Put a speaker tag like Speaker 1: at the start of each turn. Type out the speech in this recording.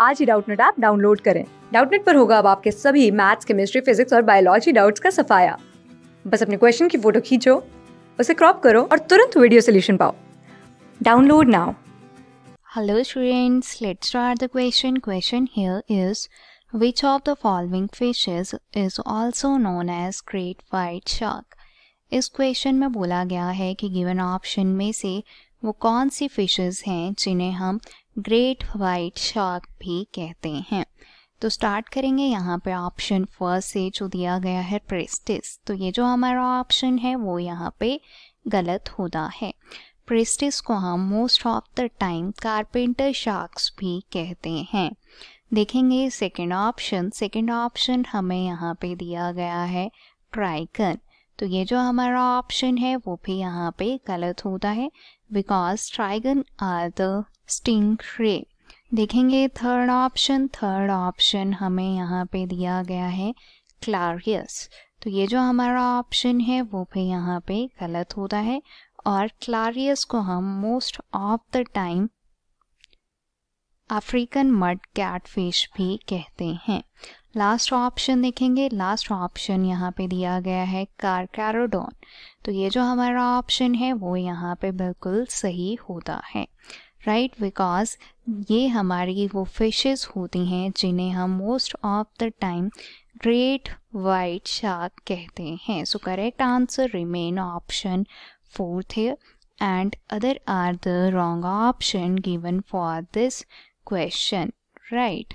Speaker 1: आज ही Doubtnut app download करें डाउटनेट पर होगा अब आपके सभी मैथ्स केमिस्ट्री फिजिक्स और बायोलॉजी डाउट्स का सफाया बस अपने क्वेश्चन की फोटो खींचो उसे क्रॉप करो और तुरंत वीडियो सोल्यूशन पाओ download now
Speaker 2: hello students let's start the question question here is which of the following fishes is also known as great white shark इस क्वेश्चन में बोला गया है कि गिवन ऑप्शन में से वो कौन सी फिशेस हैं जिन्हें हम ग्रेट वाइट शार्क भी कहते हैं तो स्टार्ट करेंगे यहाँ पे ऑप्शन फर्स्ट से जो दिया गया है प्रेस्टिस तो ये जो हमारा ऑप्शन है वो यहाँ पे गलत होता है प्रेस्टिस को हम most of the time carpenter sharks भी कहते हैं देखेंगे सेकेंड ऑप्शन सेकेंड ऑप्शन हमें यहाँ पे दिया गया है ट्राइकन तो ये जो हमारा ऑप्शन है वो भी यहाँ पे गलत होता है because Trygon are the sting ray देखेंगे थर्ड ऑप्शन थर्ड ऑप्शन हमें यहाँ पे दिया गया है क्लारियस तो ये जो हमारा ऑप्शन है वो भी यहाँ पे गलत होता है और क्लारियस को हम most of the time African mud catfish भी कहते हैं लास्ट ऑप्शन देखेंगे लास्ट ऑप्शन यहाँ पे दिया गया है कार कैरोडोन तो ये जो हमारा ऑप्शन है वो यहाँ पे बिल्कुल सही होता है राइट right? बिकॉज ये हमारी वो फिशेस होती हैं जिन्हें हम most of the time great white shark कहते हैं so correct answer remain option fourth and other are the wrong option given for this question right